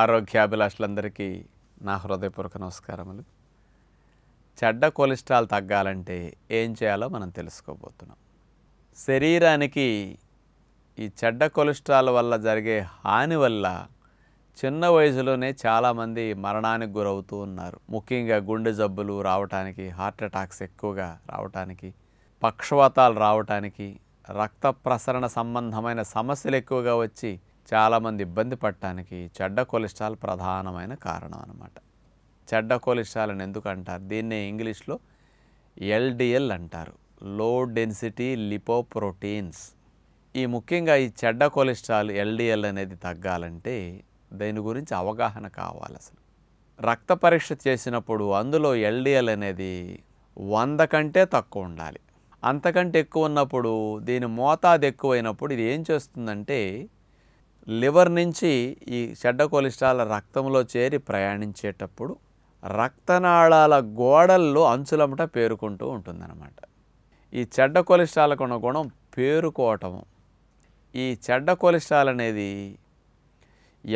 ఆరోగ్యాభిలాషులందరికీ నా హృదయపూర్వక నమస్కారములు చెడ్డ కొలెస్ట్రాల్ తగ్గాలంటే ఏం చేయాలో మనం తెలుసుకోబోతున్నాం శరీరానికి ఈ చెడ్డ కొలెస్ట్రాల్ వల్ల జరిగే హాని వల్ల చిన్న వయసులోనే చాలామంది మరణానికి గురవుతూ ఉన్నారు ముఖ్యంగా గుండె జబ్బులు రావటానికి హార్ట్ అటాక్స్ ఎక్కువగా రావటానికి పక్షవాతాలు రావటానికి రక్త ప్రసరణ సంబంధమైన సమస్యలు ఎక్కువగా వచ్చి చాలామంది ఇబ్బంది పడటానికి చెడ్డ కొలెస్ట్రాల్ ప్రధానమైన కారణం అనమాట చెడ్డ కొలెస్ట్రాల్ అని ఎందుకు అంటారు దీన్నే ఇంగ్లీష్లో ఎల్డిఎల్ అంటారు లో డెన్సిటీ లిపోప్రోటీన్స్ ఈ ముఖ్యంగా ఈ చెడ్డ కొలెస్ట్రాల్ ఎల్డిఎల్ అనేది తగ్గాలంటే దీని గురించి అవగాహన కావాలి అసలు రక్త పరీక్ష చేసినప్పుడు అందులో ఎల్డిఎల్ అనేది వంద కంటే తక్కువ ఉండాలి అంతకంటే ఎక్కువ ఉన్నప్పుడు దీని మోతాదు ఎక్కువైనప్పుడు ఇది ఏం చేస్తుందంటే లివర్ నుంచి ఈ చెడ్డ కొలెస్ట్రాల్ రక్తంలో చేరి ప్రయాణించేటప్పుడు రక్తనాళాల గోడల్లో అంచులమట పేరుకుంటూ ఉంటుందన్నమాట ఈ చెడ్డ కొలెస్ట్రాల్కు ఉన్న గుణం పేరుకోవటము ఈ చెడ్డ కొలెస్ట్రాల్ అనేది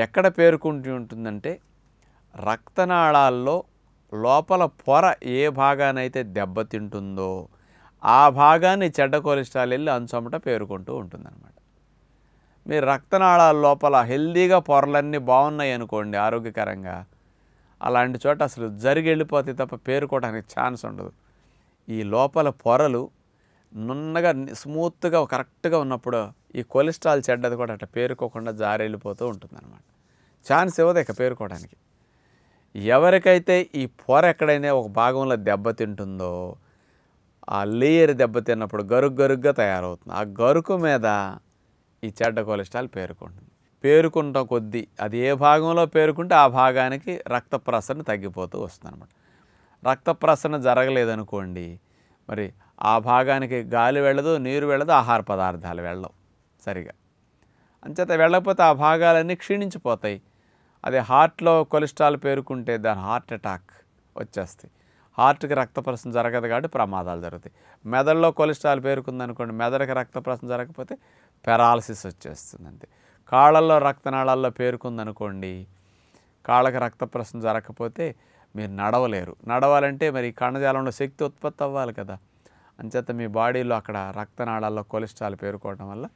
ఎక్కడ పేరుకుంటూ ఉంటుందంటే రక్తనాళాల్లో లోపల పొర ఏ భాగానైతే దెబ్బతింటుందో ఆ భాగాన్ని చెడ్డ కొలెస్ట్రాల్ వెళ్ళి అంచమట పేరుకుంటూ ఉంటుందన్నమాట మీ రక్తనాళాల లోపల హెల్దీగా పొరలన్నీ బాగున్నాయి అనుకోండి ఆరోగ్యకరంగా అలాంటి చోట అసలు జరిగి వెళ్ళిపోతే తప్ప పేరుకోవడానికి ఛాన్స్ ఉండదు ఈ లోపల పొరలు నున్నగా స్మూత్గా కరెక్ట్గా ఉన్నప్పుడు ఈ కొలెస్ట్రాల్ చెడ్డది కూడా అట్లా పేరుకోకుండా జారి వెళ్ళిపోతూ ఉంటుందన్నమాట ఛాన్స్ ఇవ్వదు ఇక పేరుకోవడానికి ఎవరికైతే ఈ పొర ఎక్కడైనా ఒక భాగంలో దెబ్బతింటుందో ఆ లేయర్ దెబ్బతిన్నప్పుడు గరుగ్గా తయారవుతుంది ఆ గరుకు మీద ఈ చెడ్డ కొలెస్ట్రాల్ పేరుకుంటుంది పేరుకుంట కొద్దీ అది ఏ భాగంలో పేరుకుంటే ఆ భాగానికి రక్త ప్రసరణ తగ్గిపోతూ వస్తుంది అనమాట రక్త ప్రసరణ జరగలేదనుకోండి మరి ఆ భాగానికి గాలి వెళ్ళదు నీరు వెళ్ళదు ఆహార పదార్థాలు వెళ్ళవు సరిగా అంచేత వెళ్ళకపోతే ఆ భాగాలన్నీ క్షీణించిపోతాయి అది హార్ట్లో కొలెస్ట్రాల్ పేరుకుంటే దాని హార్ట్ అటాక్ వచ్చేస్తాయి హార్ట్కి రక్త ప్రసరణ జరగదు కాబట్టి ప్రమాదాలు జరుగుతాయి మెదడులో కొలెస్ట్రాల్ పేరుకుందనుకోండి మెదడుకి రక్త ప్రసరణ జరగకపోతే పెరాలసిస్ వచ్చేస్తుంది అంతే కాళ్ళల్లో రక్తనాళాల్లో పేరుకుందనుకోండి కాళ్ళకి రక్త ప్రసరణ జరగకపోతే మీరు నడవలేరు నడవాలంటే మరి కణజాలంలో శక్తి ఉత్పత్తి అవ్వాలి కదా అంచేత మీ బాడీలో అక్కడ రక్తనాళాల్లో కొలెస్ట్రాల్ పేరుకోవడం వల్ల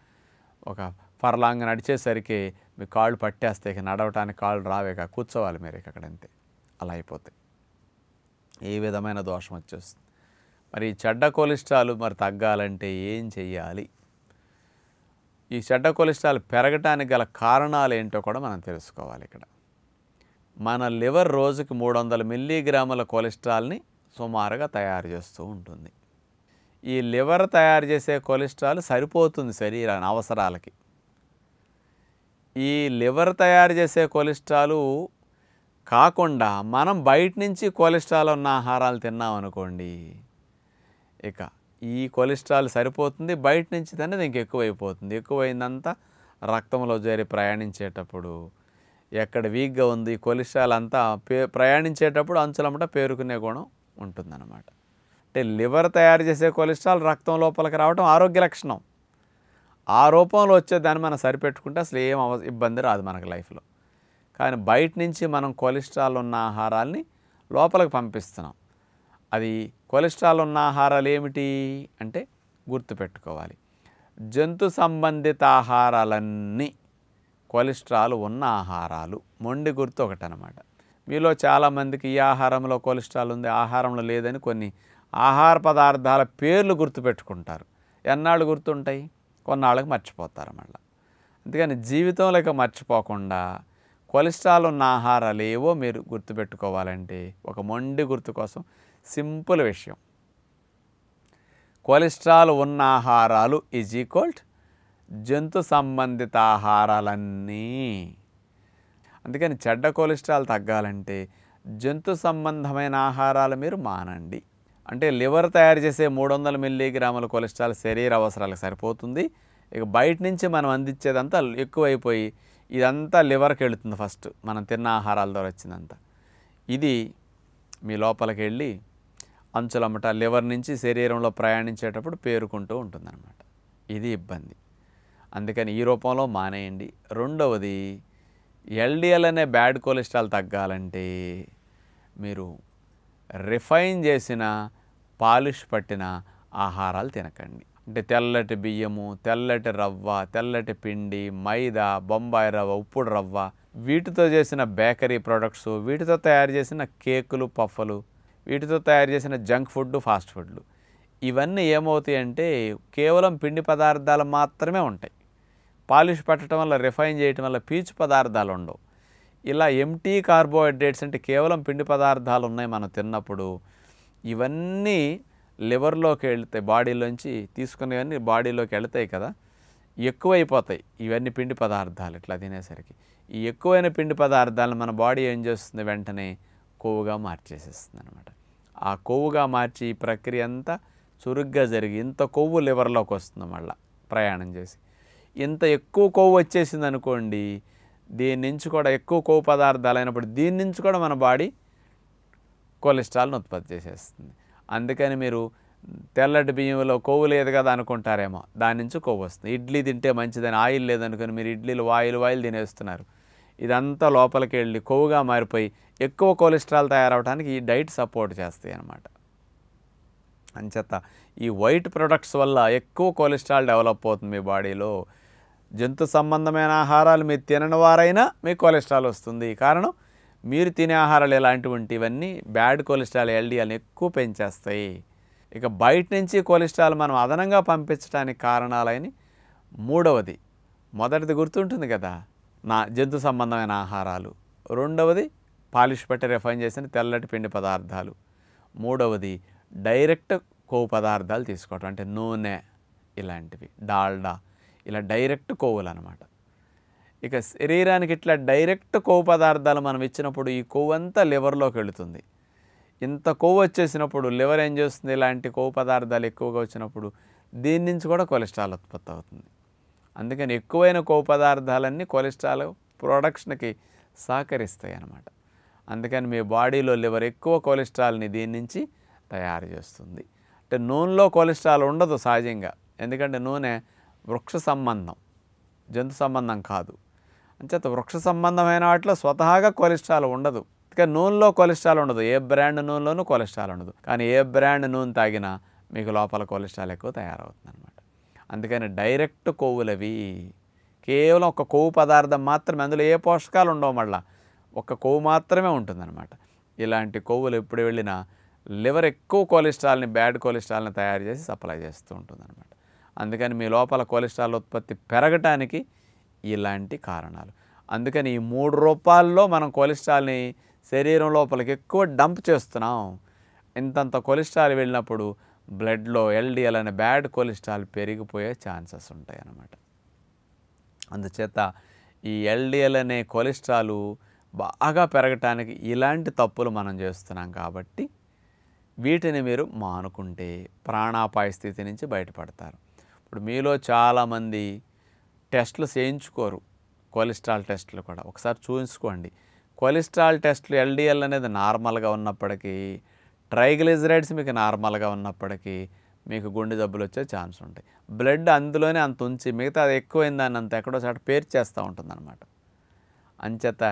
ఒక ఫర్లాంగ్ నడిచేసరికి మీ కాళ్ళు పట్టేస్తే ఇక నడవటానికి కాళ్ళు రావేక కూర్చోవాలి మీరు ఇక అంతే అలా అయిపోతే ఏ విధమైన దోషం వచ్చేస్తుంది మరి చెడ్డ కొలెస్ట్రాల్ మరి తగ్గాలంటే ఏం చెయ్యాలి ఈ చెడ్డ కొలెస్ట్రాల్ పెరగటానికి గల కారణాలు ఏంటో కూడా మనం తెలుసుకోవాలి ఇక్కడ మన లివర్ రోజుకి మూడు వందల మిల్లీగ్రాముల కొలెస్ట్రాల్ని సుమారుగా తయారు చేస్తూ ఉంటుంది ఈ లివర్ తయారు చేసే కొలెస్ట్రాల్ సరిపోతుంది శరీరాన్ని అవసరాలకి ఈ లివర్ తయారు చేసే కొలెస్ట్రాలు కాకుండా మనం బయట నుంచి కొలెస్ట్రాల్ ఉన్న ఆహారాలు తిన్నామనుకోండి ఇక ఈ కొలెస్ట్రాల్ సరిపోతుంది బయట నుంచి దాన్ని ఇంకా ఎక్కువైపోతుంది ఎక్కువైందంతా రక్తంలో చేరి ప్రయాణించేటప్పుడు ఎక్కడ వీక్గా ఉంది కొలెస్ట్రాల్ అంతా పే ప్రయాణించేటప్పుడు అంచులమ్మట పేరుకునే గుణం ఉంటుందన్నమాట అంటే లివర్ తయారు చేసే కొలెస్ట్రాల్ రక్తం లోపలికి రావడం ఆరోగ్య లక్షణం ఆ రూపంలో వచ్చేదాన్ని మనం సరిపెట్టుకుంటే అసలు ఏం అవ ఇబ్బంది రాదు మనకు లైఫ్లో కానీ బయట నుంచి మనం కొలెస్ట్రాల్ ఉన్న ఆహారాల్ని లోపలికి పంపిస్తున్నాం అది కొలెస్ట్రాల్ ఉన్న ఆహారాలు ఏమిటి అంటే గుర్తుపెట్టుకోవాలి జంతు సంబంధిత ఆహారాలన్నీ కొలెస్ట్రాల్ ఉన్న ఆహారాలు మొండి గుర్తు ఒకటి అనమాట మీలో చాలామందికి ఈ ఆహారంలో కొలెస్ట్రాల్ ఉంది ఆహారంలో లేదని కొన్ని ఆహార పదార్థాల పేర్లు గుర్తుపెట్టుకుంటారు ఎన్నాళ్ళు గుర్తుంటాయి కొన్నాళ్ళకి మర్చిపోతారు మళ్ళీ అందుకని జీవితంలో ఇక మర్చిపోకుండా కొలెస్ట్రాల్ ఉన్న ఆహారాలు ఏవో మీరు గుర్తుపెట్టుకోవాలంటే ఒక మొండి గుర్తు కోసం సింపుల్ విషయం కొలెస్ట్రాల్ ఉన్న ఆహారాలు ఈజ్ ఈక్వల్ జంతు సంబంధిత ఆహారాలన్నీ అందుకని చెడ్డ కొలెస్ట్రాల్ తగ్గాలంటే జంతు సంబంధమైన ఆహారాలు మీరు మానండి అంటే లివర్ తయారు చేసే మూడు వందల మిల్లీగ్రాముల కొలెస్ట్రాల్ శరీర అవసరాలకు సరిపోతుంది ఇక బయట నుంచి మనం అందించేదంతా ఎక్కువైపోయి ఇదంతా లివర్కి వెళుతుంది ఫస్ట్ మనం తిన్న ఆహారాల ద్వారా వచ్చిందంతా ఇది మీ లోపలికి వెళ్ళి అంచులమట లివర్ నుంచి శరీరంలో ప్రయాణించేటప్పుడు పేరుకుంటూ ఉంటుందన్నమాట ఇది ఇబ్బంది అందుకని ఈ రూపంలో మానేయండి రెండవది ఎల్డిఎల్ అనే బ్యాడ్ కొలెస్ట్రాల్ తగ్గాలంటే మీరు రిఫైన్ చేసిన పాలిష్ పట్టిన ఆహారాలు తినకండి అంటే తెల్లటి బియ్యము తెల్లటి రవ్వ తెల్లటి పిండి మైదా బొంబాయి రవ్వ ఉప్పుడు రవ్వ వీటితో చేసిన బేకరీ ప్రొడక్ట్స్ వీటితో తయారు చేసిన కేకులు పఫలు వీటితో తయారు చేసిన జంక్ ఫుడ్ ఫాస్ట్ ఫుడ్లు ఇవన్నీ ఏమవుతాయి అంటే కేవలం పిండి పదార్థాలు మాత్రమే ఉంటాయి పాలిష్ పెట్టడం వల్ల రిఫైన్ చేయటం వల్ల పీచు పదార్థాలు ఉండవు ఇలా ఎంటీ కార్బోహైడ్రేట్స్ అంటే కేవలం పిండి పదార్థాలు ఉన్నాయి మనం తిన్నప్పుడు ఇవన్నీ లివర్లోకి వెళ్తాయి బాడీలోంచి తీసుకునేవన్నీ బాడీలోకి వెళతాయి కదా ఎక్కువైపోతాయి ఇవన్నీ పిండి పదార్థాలు ఇట్లా తినేసరికి ఈ ఎక్కువైన పిండి పదార్థాలను మన బాడీ ఏం చేస్తుంది వెంటనే కొవ్వుగా మార్చేసేస్తుంది అనమాట ఆ కొవ్వుగా మార్చి ఈ ప్రక్రియ అంతా చురుగ్గా జరిగి ఇంత కొవ్వు లివర్లోకి వస్తుంది మళ్ళీ ప్రయాణం చేసి ఇంత ఎక్కువ కొవ్వు వచ్చేసింది అనుకోండి దీని నుంచి కూడా ఎక్కువ కొవ్వు పదార్థాలు అయినప్పుడు దీని నుంచి కూడా మన బాడీ కొలెస్ట్రాల్ని ఉత్పత్తి చేసేస్తుంది అందుకని మీరు తెల్లటి బియ్యంలో కొవ్వు లేదు కదా అనుకుంటారేమో దాని నుంచి కొవ్వు వస్తుంది ఇడ్లీ తింటే మంచిదని ఆయిల్ లేదనుకొని మీరు ఇడ్లీలు వాయిల్ వాయిల్ తినేస్తున్నారు ఇదంతా లోపలికి వెళ్ళి కొవ్వుగా మారిపోయి ఎక్కువ కొలెస్ట్రాల్ తయారవడానికి ఈ డైట్ సపోర్ట్ చేస్తాయి అన్నమాట అంచేత ఈ వైట్ ప్రొడక్ట్స్ వల్ల ఎక్కువ కొలెస్ట్రాల్ డెవలప్ అవుతుంది మీ బాడీలో జంతు సంబంధమైన ఆహారాలు మీరు తినని వారైనా మీ కొలెస్ట్రాల్ వస్తుంది కారణం మీరు తినే ఆహారాలు ఎలాంటివంటి ఇవన్నీ బ్యాడ్ కొలెస్ట్రాల్ ఎల్డిఎల్ని ఎక్కువ పెంచేస్తాయి ఇక బయట నుంచి కొలెస్ట్రాల్ మనం అదనంగా పంపించడానికి కారణాలని మూడవది మొదటిది గుర్తుంటుంది కదా నా జంతు సంబంధమైన ఆహారాలు రెండవది పాలిష్ పెట్టి రిఫైన్ చేసిన తెల్లటి పిండి పదార్థాలు మూడవది డైరెక్ట్ కొవ్వు పదార్థాలు తీసుకోవటం అంటే నూనె ఇలాంటివి డాల్డా ఇలా డైరెక్ట్ కొవ్వులు అనమాట ఇక శరీరానికి ఇట్లా డైరెక్ట్ కొవ్వు పదార్థాలు మనం ఇచ్చినప్పుడు ఈ కొవ్వు అంతా లివర్లోకి వెళుతుంది ఇంత కొవ్వు వచ్చేసినప్పుడు లివర్ ఏం చేస్తుంది ఇలాంటి కొవ్వు పదార్థాలు ఎక్కువగా వచ్చినప్పుడు దీని నుంచి కూడా కొలెస్ట్రాల్ ఉత్పత్తి అవుతుంది అందుకని ఎక్కువైన పదార్థాలన్నీ కొలెస్ట్రాల్ ప్రొడక్షన్కి సహకరిస్తాయి అన్నమాట అందుకని మీ బాడీలో లివర్ ఎక్కువ కొలెస్ట్రాల్ని దీని నుంచి తయారు చేస్తుంది అంటే నూనెలో కొలెస్ట్రాల్ ఉండదు సహజంగా ఎందుకంటే నూనె వృక్ష సంబంధం జంతు సంబంధం కాదు అంచేత వృక్ష సంబంధమైన వాటిలో స్వతహాగా కొలెస్ట్రాల్ ఉండదు ఇక నూనెలో కొలెస్ట్రాల్ ఉండదు ఏ బ్రాండ్ నూనెలోనూ కొలెస్ట్రాల్ ఉండదు కానీ ఏ బ్రాండ్ నూనె తాగినా మీకు లోపల కొలెస్ట్రాల్ ఎక్కువ తయారవుతుంది అందుకని డైరెక్ట్ కొవ్వులవి కేవలం ఒక కొవ్వు పదార్థం మాత్రమే అందులో ఏ పోషకాలు ఉండవు మళ్ళీ ఒక కొవ్వు మాత్రమే ఉంటుందన్నమాట ఇలాంటి కొవ్వులు ఎప్పుడు వెళ్ళినా లివర్ ఎక్కువ కొలెస్ట్రాల్ని బ్యాడ్ కొలెస్ట్రాల్ని తయారు చేసి సప్లై చేస్తూ ఉంటుందన్నమాట అందుకని మీ లోపల కొలెస్ట్రాల్ ఉత్పత్తి పెరగటానికి ఇలాంటి కారణాలు అందుకని ఈ మూడు రూపాల్లో మనం కొలెస్ట్రాల్ని శరీరం లోపలికి ఎక్కువ డంప్ చేస్తున్నాం ఇంతంత కొలెస్ట్రాల్ వెళ్ళినప్పుడు బ్లడ్లో ఎల్డిఎల్ అనే బ్యాడ్ కొలెస్ట్రాల్ పెరిగిపోయే ఛాన్సెస్ ఉంటాయి అన్నమాట అందుచేత ఈ ఎల్డిఎల్ అనే కొలెస్ట్రాలు బాగా పెరగటానికి ఇలాంటి తప్పులు మనం చేస్తున్నాం కాబట్టి వీటిని మీరు మానుకుంటే ప్రాణాపాయ స్థితి నుంచి బయటపడతారు ఇప్పుడు మీలో చాలామంది టెస్టులు చేయించుకోరు కొలెస్ట్రాల్ టెస్టులు కూడా ఒకసారి చూపించుకోండి కొలెస్ట్రాల్ టెస్టులు ఎల్డిఎల్ అనేది నార్మల్గా ఉన్నప్పటికీ ట్రైగ్లిజరైడ్స్ మీకు నార్మల్గా ఉన్నప్పటికీ మీకు గుండె జబ్బులు వచ్చే ఛాన్స్ ఉంటాయి బ్లడ్ అందులోనే అంత ఉంచి మిగతా అది ఎక్కువైందని అంత ఎక్కడో పేరు పేర్చేస్తూ ఉంటుంది అనమాట అంచేత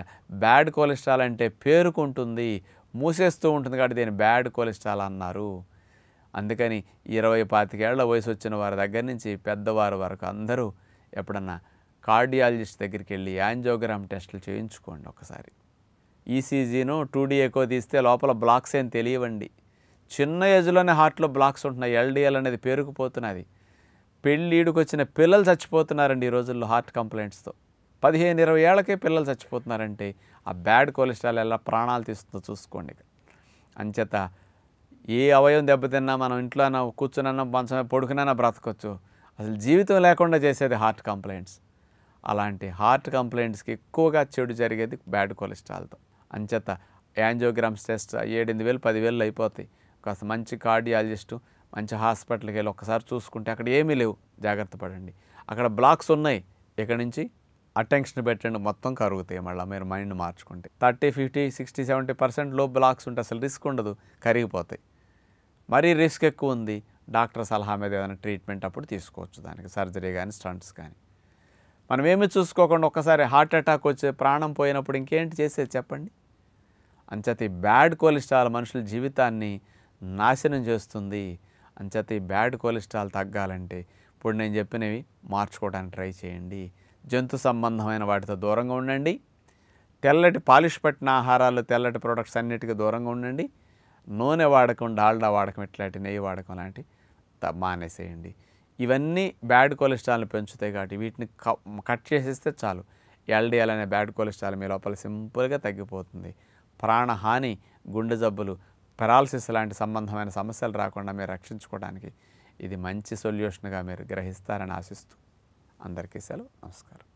బ్యాడ్ కొలెస్ట్రాల్ అంటే పేరుకుంటుంది మూసేస్తూ ఉంటుంది కాబట్టి దీన్ని బ్యాడ్ కొలెస్ట్రాల్ అన్నారు అందుకని ఇరవై పాతికేళ్ల వయసు వచ్చిన వారి దగ్గర నుంచి పెద్దవారి వరకు అందరూ ఎప్పుడన్నా కార్డియాలజిస్ట్ దగ్గరికి వెళ్ళి యాంజోగ్రామ్ టెస్టులు చేయించుకోండి ఒకసారి ఈసీజీను డీ ఎకో తీస్తే లోపల బ్లాక్స్ ఏం తెలియవండి చిన్న ఏజ్లోనే హార్ట్లో బ్లాక్స్ ఉంటున్నాయి ఎల్డిఎల్ అనేది పేరుకుపోతున్నది పెళ్ళీడుకు వచ్చిన పిల్లలు చచ్చిపోతున్నారండి ఈ రోజుల్లో హార్ట్ కంప్లైంట్స్తో పదిహేను ఇరవై ఏళ్ళకే పిల్లలు చచ్చిపోతున్నారంటే ఆ బ్యాడ్ కొలెస్ట్రాల్ ఎలా ప్రాణాలు తీస్తుందో చూసుకోండి అంచేత ఏ అవయవం దెబ్బతిన్నా మనం ఇంట్లోనో కూర్చున్నా మంచమే పొడుకునైనా బ్రతకొచ్చు అసలు జీవితం లేకుండా చేసేది హార్ట్ కంప్లైంట్స్ అలాంటి హార్ట్ కంప్లైంట్స్కి ఎక్కువగా చెడు జరిగేది బ్యాడ్ కొలెస్ట్రాల్తో అంచేత యాంజియోగ్రామ్స్ టెస్ట్ ఏడెనిమిది వేలు పదివేలు అయిపోతాయి కాస్త మంచి కార్డియాలజిస్టు మంచి హాస్పిటల్కి వెళ్ళి ఒకసారి చూసుకుంటే అక్కడ ఏమీ లేవు జాగ్రత్త పడండి అక్కడ బ్లాక్స్ ఉన్నాయి ఇక్కడ నుంచి అటెన్షన్ పెట్టండి మొత్తం కరుగుతాయి మళ్ళీ మీరు మైండ్ మార్చుకుంటే thirty fifty sixty seventy percent లో బ్లాక్స్ ఉంటే అసలు రిస్క్ ఉండదు కరిగిపోతాయి మరీ రిస్క్ ఎక్కువ ఉంది డాక్టర్ సలహా మీద ఏదైనా ట్రీట్మెంట్ అప్పుడు తీసుకోవచ్చు దానికి సర్జరీ కానీ స్టంట్స్ కానీ మనమేమి చూసుకోకుండా ఒక్కసారి హార్ట్ అటాక్ వచ్చే ప్రాణం పోయినప్పుడు ఇంకేంటి చేసేది చెప్పండి అంచేత ఈ బ్యాడ్ కొలెస్ట్రాల్ మనుషుల జీవితాన్ని నాశనం చేస్తుంది అంచేత ఈ బ్యాడ్ కొలెస్ట్రాల్ తగ్గాలంటే ఇప్పుడు నేను చెప్పినవి మార్చుకోవడానికి ట్రై చేయండి జంతు సంబంధమైన వాటితో దూరంగా ఉండండి తెల్లటి పాలిష్ పట్టిన ఆహారాలు తెల్లటి ప్రోడక్ట్స్ అన్నిటికీ దూరంగా ఉండండి నూనె వాడకం డాల్డా వాడకం ఇట్లాంటి నెయ్యి వాడకం లాంటి మానేసేయండి ఇవన్నీ బ్యాడ్ కొలెస్ట్రాల్ని పెంచుతాయి కాబట్టి వీటిని కట్ చేసేస్తే చాలు ఎల్డిఎల్ అనే బ్యాడ్ కొలెస్ట్రాల్ మీ లోపల సింపుల్గా తగ్గిపోతుంది ప్రాణహాని గుండె జబ్బులు పెరాలసిస్ లాంటి సంబంధమైన సమస్యలు రాకుండా మీరు రక్షించుకోవడానికి ఇది మంచి సొల్యూషన్గా మీరు గ్రహిస్తారని ఆశిస్తూ అందరికీ సెలవు నమస్కారం